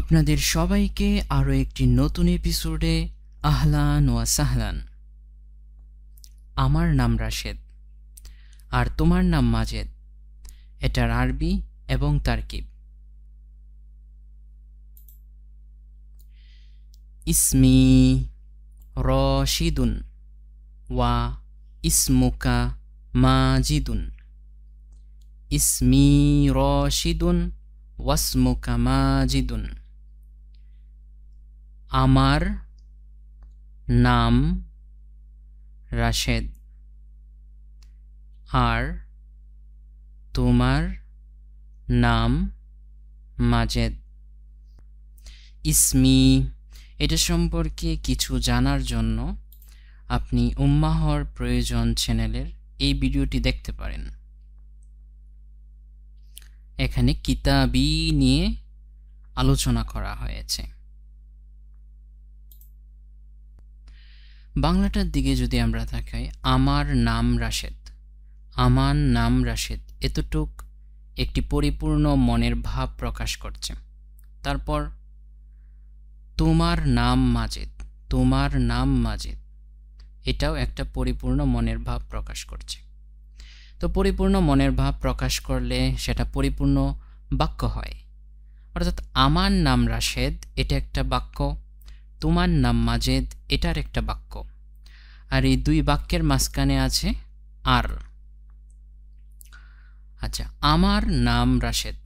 আপনাদের সবাইকে আরও একটি নতুন এপিসোডে আহলান ও সাহলান আমার নাম রাশেদ আর তোমার নাম মাজেদ এটার আরবি এবং তার্কিব ইসমি রশিদুন ওয়া ইসমুকা মাজিদুন ইসমি রশিদুন ওয়াসমুকা মাজিদুন আমার নাম রাশেদ আর তোমার নাম মাজেদ ইসমি এটা সম্পর্কে কিছু জানার জন্য আপনি উম্মাহর প্রয়োজন চ্যানেলের এই ভিডিওটি দেখতে পারেন এখানে কিতাবি নিয়ে আলোচনা করা হয়েছে বাংলাটার দিকে যদি আমরা তাকাই আমার নাম রাশেদ আমার নাম রাশেদ এতটুক একটি পরিপূর্ণ মনের ভাব প্রকাশ করছে তারপর তোমার নাম মাজেদ তোমার নাম মাজেদ এটাও একটা পরিপূর্ণ মনের ভাব প্রকাশ করছে তো পরিপূর্ণ মনের ভাব প্রকাশ করলে সেটা পরিপূর্ণ বাক্য হয় অর্থাৎ আমার নাম রাশেদ এটা একটা বাক্য তোমার নাম মাজেদ এটার একটা বাক্য আর এই দুই বাক্যের মাঝখানে আছে আর আচ্ছা আমার নাম রাশেদ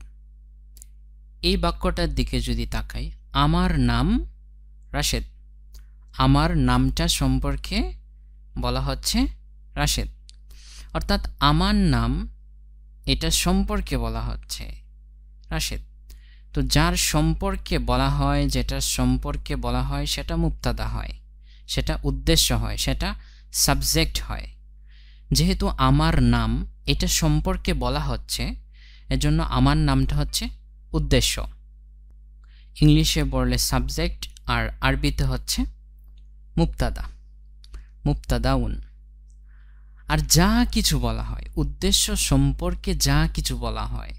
এই বাক্যটার দিকে যদি তাকাই আমার নাম রাশেদ আমার নামটা সম্পর্কে বলা হচ্ছে রাশেদ অর্থাৎ আমার নাম এটা সম্পর্কে বলা হচ্ছে রাশেদ তো যার সম্পর্কে বলা হয় যেটার সম্পর্কে বলা হয় সেটা মুক্তাদা হয় সেটা উদ্দেশ্য হয় সেটা সাবজেক্ট হয় যেহেতু আমার নাম এটা সম্পর্কে বলা হচ্ছে এজন্য আমার নামটা হচ্ছে উদ্দেশ্য ইংলিশে বললে সাবজেক্ট আর আরবিতে হচ্ছে মুক্তাদা মুক্তাদাউন আর যা কিছু বলা হয় উদ্দেশ্য সম্পর্কে যা কিছু বলা হয়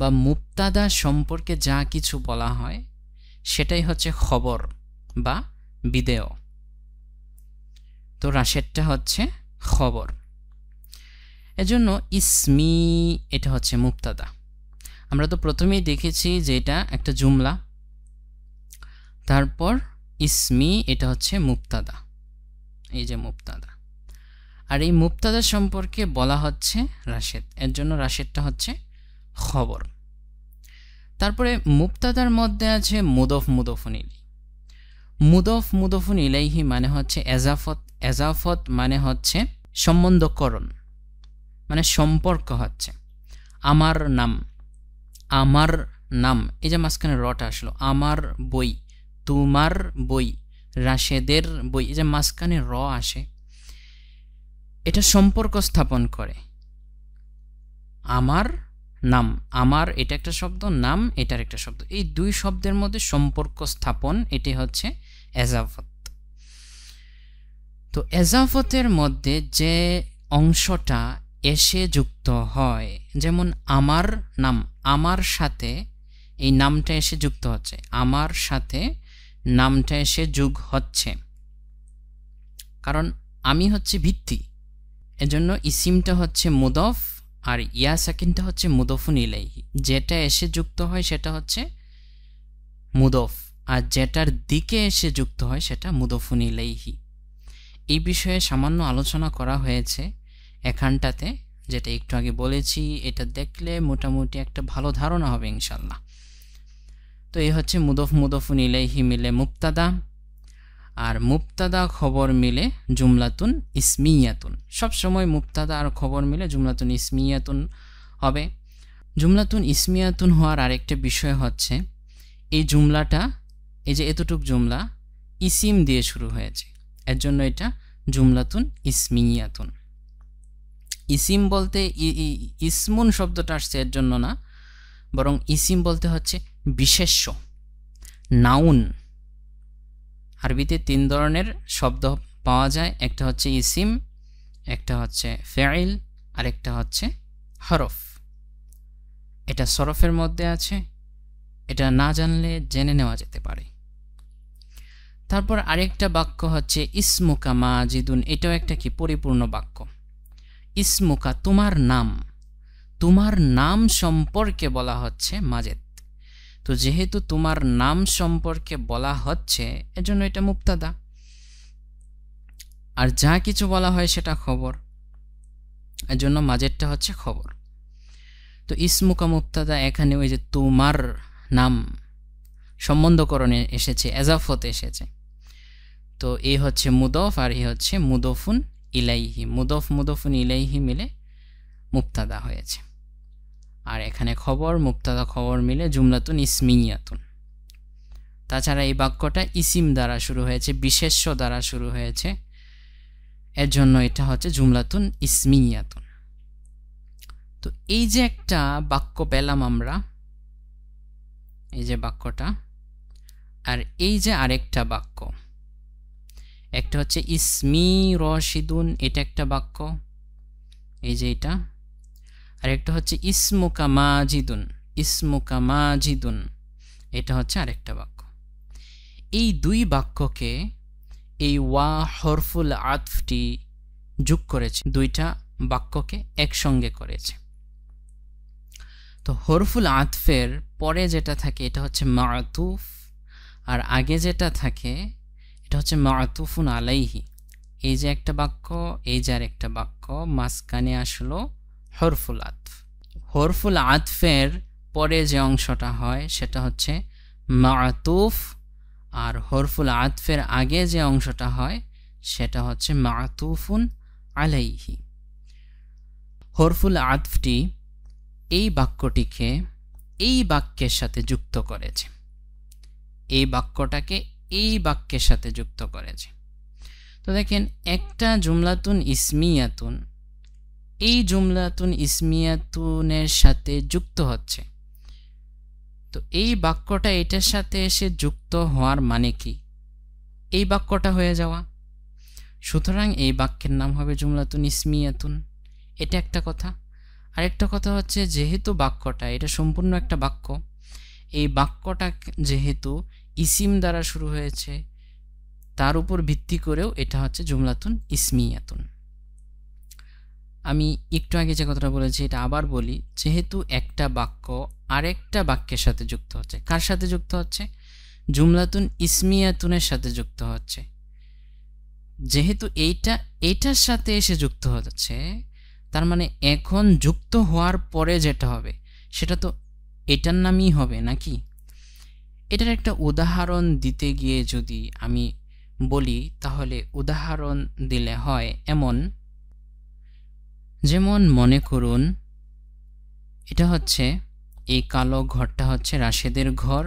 বা মুক্তাদা সম্পর্কে যা কিছু বলা হয় সেটাই হচ্ছে খবর বা বিদেয় তো রাশেরটা হচ্ছে খবর এজন্য ইসমি এটা হচ্ছে মুক্তাদা আমরা তো প্রথমেই দেখেছি যে এটা একটা জুমলা তারপর ইসমি এটা হচ্ছে মুক্তাদা এই যে মুক্তাদা আর এই মুক্তাদা সম্পর্কে বলা হচ্ছে রাশেদ এর জন্য রাশেদটা হচ্ছে খবর তারপরে মুক্তাদার মধ্যে আছে মুদফ মুদফুন ইলি মুদফ মুদফুন মানে হচ্ছে এজাফত এজাফত মানে হচ্ছে সম্বন্ধকরণ মানে সম্পর্ক হচ্ছে আমার নাম আমার নাম এই যে মাঝখানে রটা আসলো আমার বই তোমার বই রাশেদের বই এই যে মাঝখানে র আসে এটা সম্পর্ক স্থাপন করে আমার নাম আমার এটা একটা শব্দ নাম এটার একটা শব্দ এই দুই শব্দের মধ্যে সম্পর্ক স্থাপন এটি হচ্ছে এজাফত তো এজাফতের মধ্যে যে অংশটা এসে যুক্ত হয় যেমন আমার নাম আমার সাথে এই নামটা এসে যুক্ত হচ্ছে আমার সাথে নামটা এসে যুগ হচ্ছে কারণ আমি হচ্ছে ভিত্তি এজন্য ইসিমটা হচ্ছে মুদফ আর ইয়া সাকিনটা হচ্ছে মুদফুন ইলাইহি যেটা এসে যুক্ত হয় সেটা হচ্ছে মুদফ আর যেটার দিকে এসে যুক্ত হয় সেটা মুদফুন ইলাইহি এই বিষয়ে সামান্য আলোচনা করা হয়েছে এখানটাতে যেটা একটু আগে বলেছি এটা দেখলে মোটামুটি একটা ভালো ধারণা হবে ইনশাল্লাহ তো এই হচ্ছে মুদফ মুদফুন ইলাইহি মিলে মুক্তাদা আর মুক্তাদা খবর মিলে জুমলাতুন ইসমিয়াতুন সবসময় মুক্তাদা আর খবর মিলে জুমলাতুন ইসমিয়াতুন হবে জুমলাতুন ইসমিয়াতুন হওয়ার আরেকটা বিষয় হচ্ছে এই জুমলাটা এই যে এতটুক জুমলা ইসিম দিয়ে শুরু হয়েছে এর জন্য এটা জুমলাতুন ইসমিয়াতুন ইসিম বলতে ইসমুন শব্দটা আসছে এর জন্য না বরং ইসিম বলতে হচ্ছে বিশেষ্য নাউন আরবিতে তিন ধরনের শব্দ পাওয়া যায় একটা হচ্ছে ইসিম একটা হচ্ছে ফেইল আরেকটা হচ্ছে হরফ এটা সরফের মধ্যে আছে এটা না জানলে জেনে নেওয়া যেতে পারে তারপর আরেকটা বাক্য হচ্ছে ইসমুকা মাজিদুন এটাও একটা কি পরিপূর্ণ বাক্য ইসমুকা তোমার নাম তোমার নাম সম্পর্কে বলা হচ্ছে মাজেদ তো যেহেতু তোমার নাম সম্পর্কে বলা হচ্ছে এজন্য এটা মুক্তাদা আর যা কিছু বলা হয় সেটা খবর এজন্য মাঝেরটা হচ্ছে খবর তো ইসমুকা মুক্তাদা এখানে ওই যে তোমার নাম সম্বন্ধকরণে এসেছে এজাফতে এসেছে তো এ হচ্ছে মুদফ আর এ হচ্ছে মুদফুন ইলাইহি মুদফ মুদফুন ইলাইহি মিলে মুক্তাদা হয়েছে আর এখানে খবর মুক্তাদা খবর মিলে জুমলাতুন ইসমিয়াতুন তাছাড়া এই বাক্যটা ইসিম দ্বারা শুরু হয়েছে বিশেষ্য দ্বারা শুরু হয়েছে এর জন্য এটা হচ্ছে জুমলাতুন ইসমিয়াতুন তো এই যে একটা বাক্য পেলাম আমরা এই যে বাক্যটা আর এই যে আরেকটা বাক্য একটা হচ্ছে ইসমি রশিদুন এটা একটা বাক্য এই যে এটা আরেকটা হচ্ছে ইসমুকা মাজিদুন ইসমুকা মাজিদুন এটা হচ্ছে আরেকটা বাক্য এই দুই বাক্যকে এই ওয়া হরফুল আতফটি যোগ করেছে দুইটা বাক্যকে একসঙ্গে করেছে তো হরফুল আতফের পরে যেটা থাকে এটা হচ্ছে মাতুফ আর আগে যেটা থাকে এটা হচ্ছে মাতুফুন আলাইহি এই যে একটা বাক্য এই যে আর একটা বাক্য মাঝখানে আসলো হরফুল আতফ হরফুল আতফের পরে যে অংশটা হয় সেটা হচ্ছে মাতুফ আর হরফুল আতফের আগে যে অংশটা হয় সেটা হচ্ছে মাতুফুন আলাইহি হরফুল আতফটি এই বাক্যটিকে এই বাক্যের সাথে যুক্ত করেছে এই বাক্যটাকে এই বাক্যের সাথে যুক্ত করেছে তো দেখেন একটা জুমলাতুন ইসমিয়াতুন এই জুমলাতুন ইসমিয়াতুনের সাথে যুক্ত হচ্ছে তো এই বাক্যটা এটার সাথে এসে যুক্ত হওয়ার মানে কি এই বাক্যটা হয়ে যাওয়া সুতরাং এই বাক্যের নাম হবে জুমলাতুন ইসমিয়াতুন এটা একটা কথা আরেকটা কথা হচ্ছে যেহেতু বাক্যটা এটা সম্পূর্ণ একটা বাক্য এই বাক্যটা যেহেতু ইসিম দ্বারা শুরু হয়েছে তার উপর ভিত্তি করেও এটা হচ্ছে জুমলাতুন ইসমিয়াতুন আমি একটু আগে যে কথাটা বলেছি এটা আবার বলি যেহেতু একটা বাক্য আরেকটা বাক্যের সাথে যুক্ত হচ্ছে কার সাথে যুক্ত হচ্ছে জুমলাতুন ইসমিয়াতুনের সাথে যুক্ত হচ্ছে যেহেতু এইটা এইটার সাথে এসে যুক্ত হচ্ছে তার মানে এখন যুক্ত হওয়ার পরে যেটা হবে সেটা তো এটার নামই হবে নাকি এটার একটা উদাহরণ দিতে গিয়ে যদি আমি বলি তাহলে উদাহরণ দিলে হয় এমন যেমন মনে করুন এটা হচ্ছে এই কালো ঘরটা হচ্ছে রাশেদের ঘর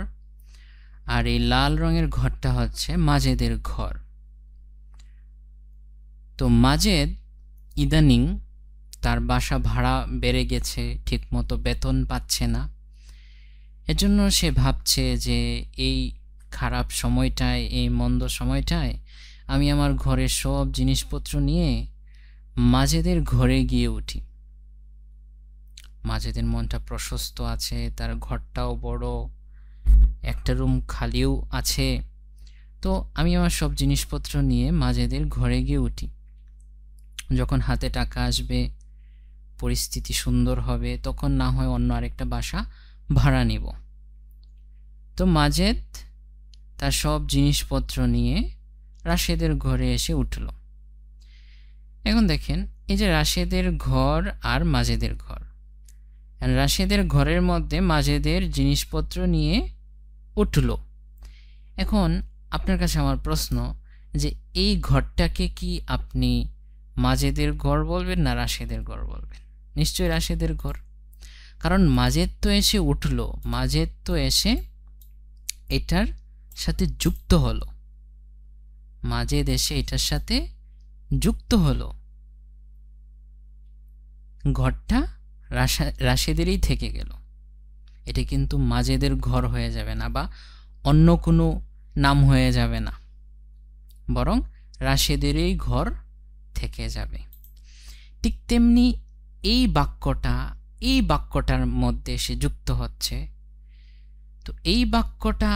আর এই লাল রঙের ঘরটা হচ্ছে মাজেদের ঘর তো মাজেদ ইদানিং তার বাসা ভাড়া বেড়ে গেছে ঠিকমতো বেতন পাচ্ছে না এজন্য সে ভাবছে যে এই খারাপ সময়টায় এই মন্দ সময়টায় আমি আমার ঘরের সব জিনিসপত্র নিয়ে মাঝেদের ঘরে গিয়ে উঠি মাঝেদের মনটা প্রশস্ত আছে তার ঘরটাও বড় একটা রুম খালিও আছে তো আমি আমার সব জিনিসপত্র নিয়ে মাঝেদের ঘরে গিয়ে উঠি যখন হাতে টাকা আসবে পরিস্থিতি সুন্দর হবে তখন না হয় অন্য আরেকটা বাসা ভাড়া নিব তো মাঝেদ তার সব জিনিসপত্র নিয়ে রাশেদের ঘরে এসে উঠলো এখন দেখেন এই যে রাশিয়াদের ঘর আর মাজেদের ঘর রাশিয়াদের ঘরের মধ্যে মাজেদের জিনিসপত্র নিয়ে উঠল এখন আপনার কাছে আমার প্রশ্ন যে এই ঘরটাকে কি আপনি মাজেদের ঘর বলবেন না রাশেদের ঘর বলবেন নিশ্চয়ই রাশেদের ঘর কারণ মাজেদ তো এসে উঠল মাজেদ তো এসে এটার সাথে যুক্ত হলো মাজেদ এসে এটার সাথে যুক্ত হলো ঘরটা রাশেদেরই থেকে গেল এটা কিন্তু মাজেদের ঘর হয়ে যাবে না বা অন্য কোনো নাম হয়ে যাবে না বরং রাশেদেরই ঘর থেকে যাবে ঠিক তেমনি এই বাক্যটা এই বাক্যটার মধ্যে সে যুক্ত হচ্ছে তো এই বাক্যটা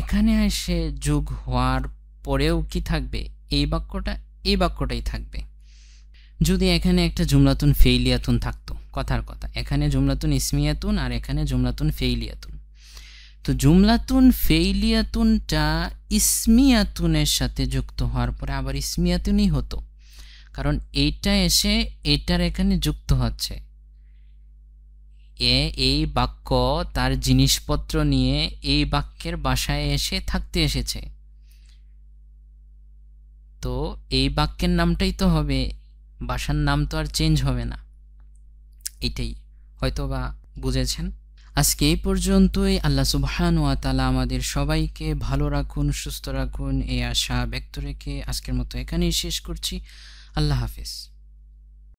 এখানে এসে যোগ হওয়ার পরেও কি থাকবে এই বাক্যটা এই বাক্যটাই থাকবে যদি এখানে একটা জুমলাতুন ফেইলিয়াতুন থাকতো কথার কথা এখানে জুমলাতুন ইসমিয়াতুন আর এখানে জুমলাতুন ফেইলিয়াতুন তো জুমলাতুন ফেইলিয়াতুনটা ইসমিয়াতুনের সাথে যুক্ত হওয়ার পরে আবার ইসমিয়াতুনই হতো কারণ এইটা এসে এটার এখানে যুক্ত হচ্ছে এ এই বাক্য তার জিনিসপত্র নিয়ে এই বাক্যের বাসায় এসে থাকতে এসেছে এই বাক্যের নামটাই তো হবে বাসার নাম তো আর চেঞ্জ হবে না এটাই হয়তো বা বুঝেছেন আজকে এই পর্যন্তই আল্লাহ সুবহান ওয়া তালা আমাদের সবাইকে ভালো রাখুন সুস্থ রাখুন এই আশা ব্যক্ত রেখে আজকের মতো এখানেই শেষ করছি আল্লাহ হাফিজ